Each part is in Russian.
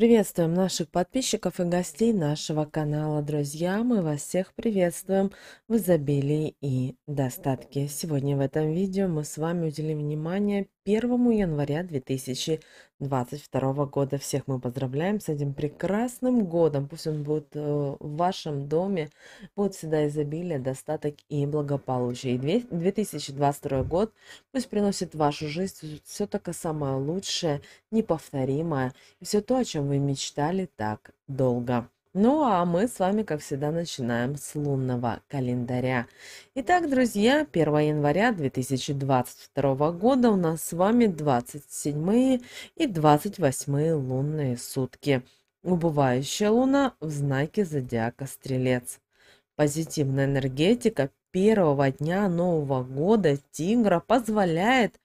Приветствуем наших подписчиков и гостей нашего канала. Друзья, мы вас всех приветствуем в изобилии и достатке. Сегодня в этом видео мы с вами уделим внимание 1 января 2022 года. Всех мы поздравляем с этим прекрасным годом. Пусть он будет э, в вашем доме, будет всегда изобилие, достаток и благополучие. И 2022 год пусть приносит в вашу жизнь все только самое лучшее, неповторимое, и все то, о чем вы мечтали так долго. Ну а мы с вами, как всегда, начинаем с лунного календаря. Итак, друзья, 1 января 2022 года у нас с вами 27 и 28 лунные сутки. Убывающая луна в знаке зодиака Стрелец. Позитивная энергетика первого дня Нового года Тигра позволяет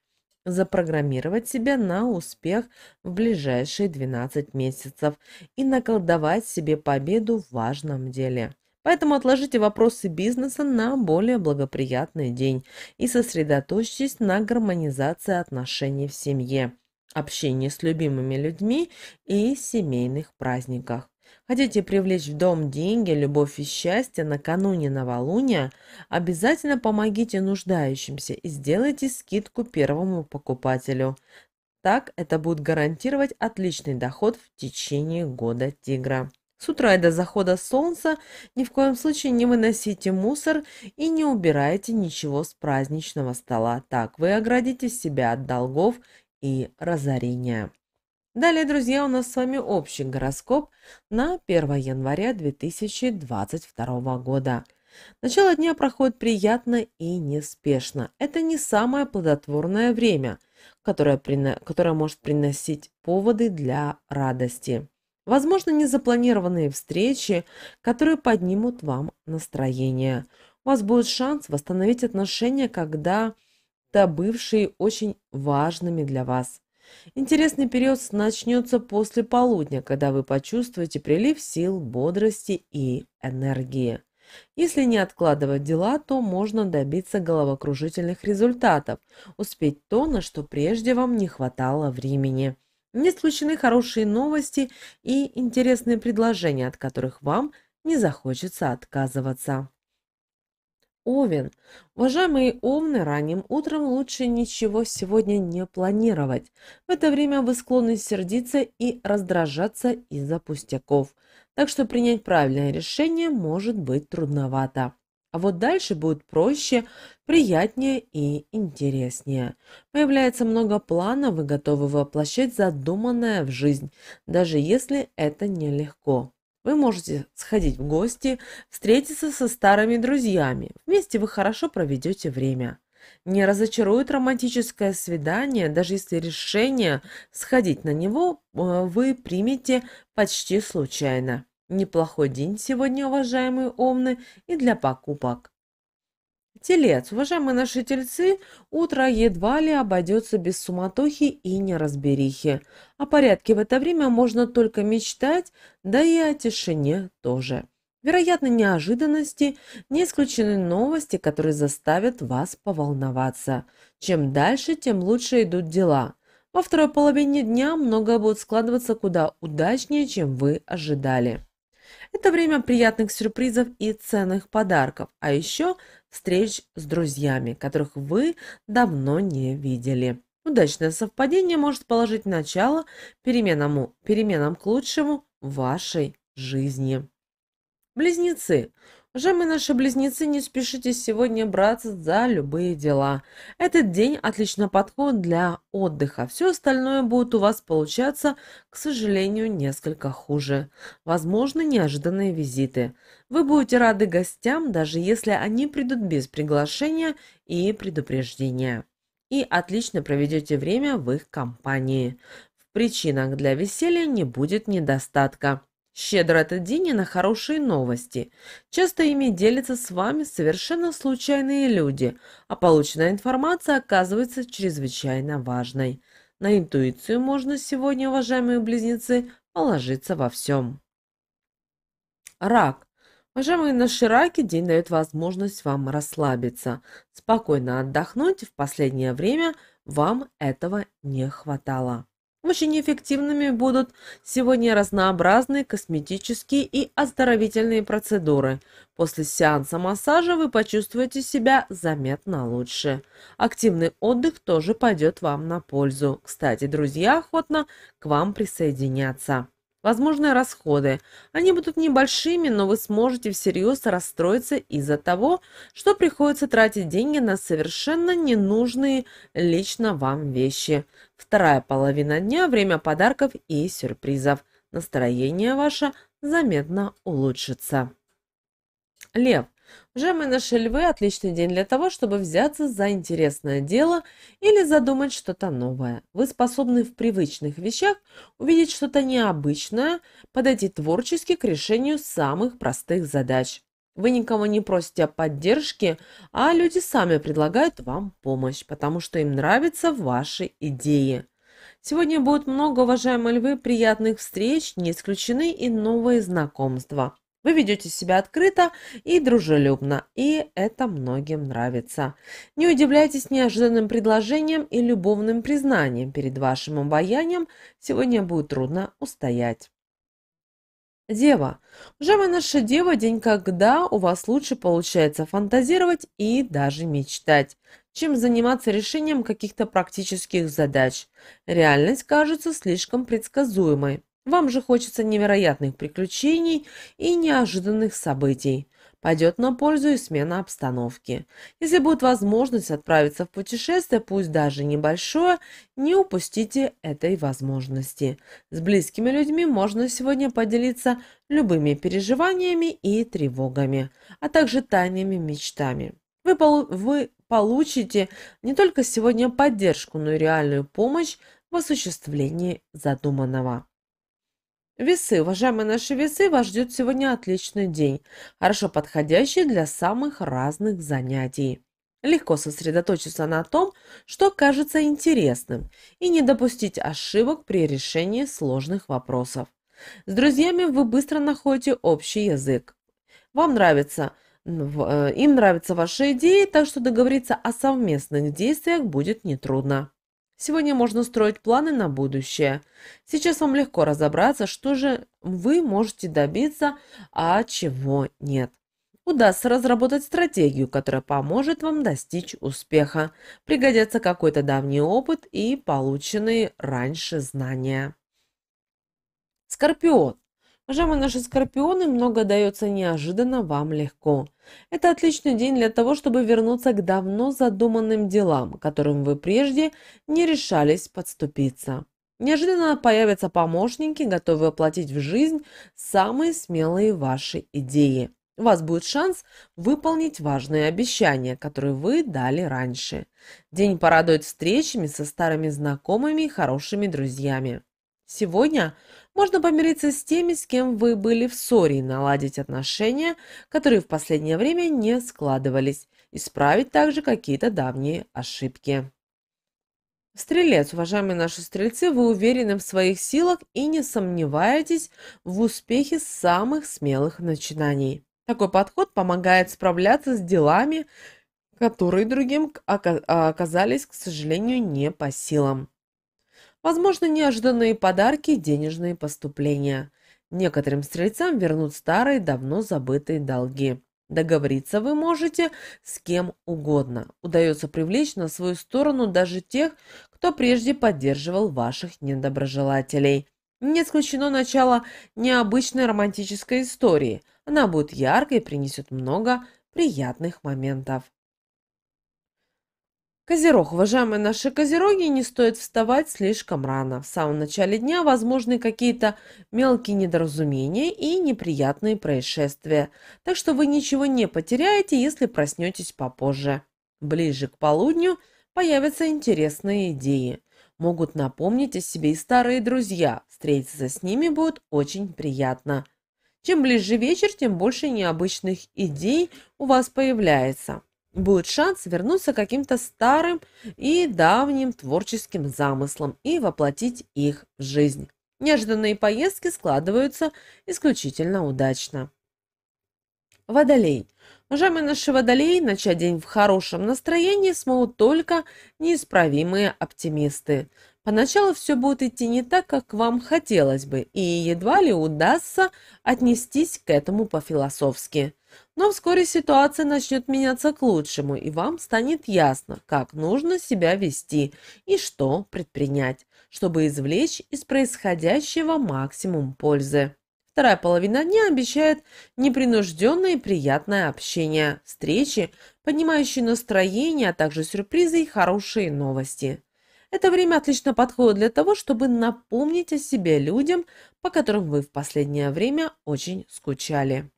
запрограммировать себя на успех в ближайшие 12 месяцев и наколдовать себе победу в важном деле. Поэтому отложите вопросы бизнеса на более благоприятный день и сосредоточьтесь на гармонизации отношений в семье, общении с любимыми людьми и семейных праздниках. Хотите привлечь в дом деньги, любовь и счастье накануне новолуния? Обязательно помогите нуждающимся и сделайте скидку первому покупателю. Так это будет гарантировать отличный доход в течение года тигра. С утра и до захода солнца ни в коем случае не выносите мусор и не убирайте ничего с праздничного стола. Так вы оградите себя от долгов и разорения. Далее, друзья, у нас с вами общий гороскоп на 1 января 2022 года. Начало дня проходит приятно и неспешно. Это не самое плодотворное время, которое, прино... которое может приносить поводы для радости. Возможно, незапланированные встречи, которые поднимут вам настроение. У вас будет шанс восстановить отношения когда-то бывшие очень важными для вас. Интересный период начнется после полудня, когда вы почувствуете прилив сил, бодрости и энергии. Если не откладывать дела, то можно добиться головокружительных результатов, успеть то, на что прежде вам не хватало времени. Не исключены хорошие новости и интересные предложения, от которых вам не захочется отказываться. Овен. Уважаемые Овны, ранним утром лучше ничего сегодня не планировать. В это время вы склонны сердиться и раздражаться из-за пустяков. Так что принять правильное решение может быть трудновато. А вот дальше будет проще, приятнее и интереснее. Появляется много планов, вы готовы воплощать задуманное в жизнь, даже если это нелегко. Вы можете сходить в гости, встретиться со старыми друзьями. Вместе вы хорошо проведете время. Не разочарует романтическое свидание, даже если решение сходить на него э, вы примете почти случайно. Неплохой день сегодня, уважаемые Омны, и для покупок. Телец, уважаемые наши тельцы, утро едва ли обойдется без суматохи и неразберихи. О порядке в это время можно только мечтать, да и о тишине тоже. Вероятно, неожиданности, не исключены новости, которые заставят вас поволноваться. Чем дальше, тем лучше идут дела. Во второй половине дня многое будет складываться куда удачнее, чем вы ожидали. Это время приятных сюрпризов и ценных подарков, а еще встреч с друзьями, которых вы давно не видели. Удачное совпадение может положить начало переменам, переменам к лучшему в вашей жизни. Близнецы. Уважаемые наши близнецы, не спешите сегодня браться за любые дела. Этот день отлично подходит для отдыха. Все остальное будет у вас получаться, к сожалению, несколько хуже. Возможно, неожиданные визиты. Вы будете рады гостям, даже если они придут без приглашения и предупреждения. И отлично проведете время в их компании. В причинах для веселья не будет недостатка. Щедро это Дини на хорошие новости. Часто ими делятся с вами совершенно случайные люди, а полученная информация оказывается чрезвычайно важной. На интуицию можно сегодня, уважаемые близнецы, положиться во всем. Рак. Уважаемые наши раки, день дает возможность вам расслабиться, спокойно отдохнуть. В последнее время вам этого не хватало. Очень эффективными будут сегодня разнообразные косметические и оздоровительные процедуры. После сеанса массажа вы почувствуете себя заметно лучше. Активный отдых тоже пойдет вам на пользу. Кстати, друзья охотно к вам присоединятся. Возможные расходы. Они будут небольшими, но вы сможете всерьез расстроиться из-за того, что приходится тратить деньги на совершенно ненужные лично вам вещи. Вторая половина дня – время подарков и сюрпризов. Настроение ваше заметно улучшится. Лев. Уже мы нашли львы отличный день для того, чтобы взяться за интересное дело или задумать что-то новое. Вы способны в привычных вещах увидеть что-то необычное, подойти творчески к решению самых простых задач. Вы никого не просите о поддержке, а люди сами предлагают вам помощь, потому что им нравятся ваши идеи. Сегодня будет много, уважаемые львы, приятных встреч, не исключены и новые знакомства. Вы ведете себя открыто и дружелюбно, и это многим нравится. Не удивляйтесь неожиданным предложениям и любовным признаниям. Перед вашим обаянием сегодня будет трудно устоять. Дева. Уже вы наша дева, день, когда у вас лучше получается фантазировать и даже мечтать, чем заниматься решением каких-то практических задач. Реальность кажется слишком предсказуемой. Вам же хочется невероятных приключений и неожиданных событий. Пойдет на пользу и смена обстановки. Если будет возможность отправиться в путешествие, пусть даже небольшое, не упустите этой возможности. С близкими людьми можно сегодня поделиться любыми переживаниями и тревогами, а также тайными мечтами. Вы, полу вы получите не только сегодня поддержку, но и реальную помощь в осуществлении задуманного. Весы. Уважаемые наши весы, вас ждет сегодня отличный день, хорошо подходящий для самых разных занятий. Легко сосредоточиться на том, что кажется интересным, и не допустить ошибок при решении сложных вопросов. С друзьями вы быстро находите общий язык. Вам нравится, э, им нравятся ваши идеи, так что договориться о совместных действиях будет нетрудно. Сегодня можно строить планы на будущее. Сейчас вам легко разобраться, что же вы можете добиться, а чего нет. Удастся разработать стратегию, которая поможет вам достичь успеха. Пригодятся какой-то давний опыт и полученные раньше знания. Скорпион. Уважаемые наши скорпионы, много дается неожиданно вам легко. Это отличный день для того, чтобы вернуться к давно задуманным делам, которым вы прежде не решались подступиться. Неожиданно появятся помощники, готовые оплатить в жизнь самые смелые ваши идеи. У вас будет шанс выполнить важные обещания, которые вы дали раньше. День порадует встречами со старыми знакомыми и хорошими друзьями. Сегодня можно помириться с теми, с кем вы были в ссоре, и наладить отношения, которые в последнее время не складывались, исправить также какие-то давние ошибки. Стрелец, уважаемые наши стрельцы, вы уверены в своих силах и не сомневаетесь в успехе самых смелых начинаний. Такой подход помогает справляться с делами, которые другим а, оказались, к сожалению, не по силам. Возможно, неожиданные подарки и денежные поступления. Некоторым стрельцам вернут старые, давно забытые долги. Договориться вы можете с кем угодно. Удается привлечь на свою сторону даже тех, кто прежде поддерживал ваших недоброжелателей. Не исключено начало необычной романтической истории. Она будет яркой и принесет много приятных моментов. Козерог. Уважаемые наши козероги, не стоит вставать слишком рано. В самом начале дня возможны какие-то мелкие недоразумения и неприятные происшествия. Так что вы ничего не потеряете, если проснетесь попозже. Ближе к полудню появятся интересные идеи. Могут напомнить о себе и старые друзья. Встретиться с ними будет очень приятно. Чем ближе вечер, тем больше необычных идей у вас появляется будет шанс вернуться к каким-то старым и давним творческим замыслам и воплотить их в жизнь. Неожиданные поездки складываются исключительно удачно. Водолей. Уважаемые наши водолеи, начать день в хорошем настроении смогут только неисправимые оптимисты. Поначалу все будет идти не так, как вам хотелось бы, и едва ли удастся отнестись к этому по-философски. Но вскоре ситуация начнет меняться к лучшему, и вам станет ясно, как нужно себя вести и что предпринять, чтобы извлечь из происходящего максимум пользы. Вторая половина дня обещает непринужденное и приятное общение, встречи, поднимающие настроение, а также сюрпризы и хорошие новости. Это время отлично подходит для того, чтобы напомнить о себе людям, по которым вы в последнее время очень скучали.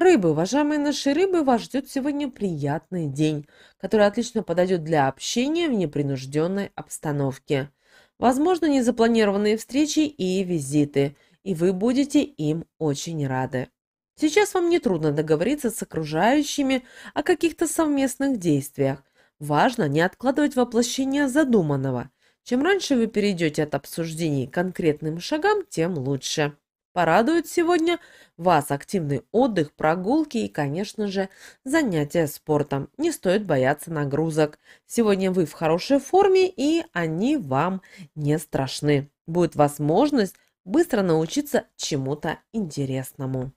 Рыбы, уважаемые наши рыбы, вас ждет сегодня приятный день, который отлично подойдет для общения в непринужденной обстановке. Возможно, незапланированные встречи и визиты, и вы будете им очень рады. Сейчас вам нетрудно договориться с окружающими о каких-то совместных действиях. Важно не откладывать воплощение задуманного. Чем раньше вы перейдете от обсуждений к конкретным шагам, тем лучше. Порадует сегодня вас активный отдых, прогулки и, конечно же, занятия спортом. Не стоит бояться нагрузок. Сегодня вы в хорошей форме и они вам не страшны. Будет возможность быстро научиться чему-то интересному.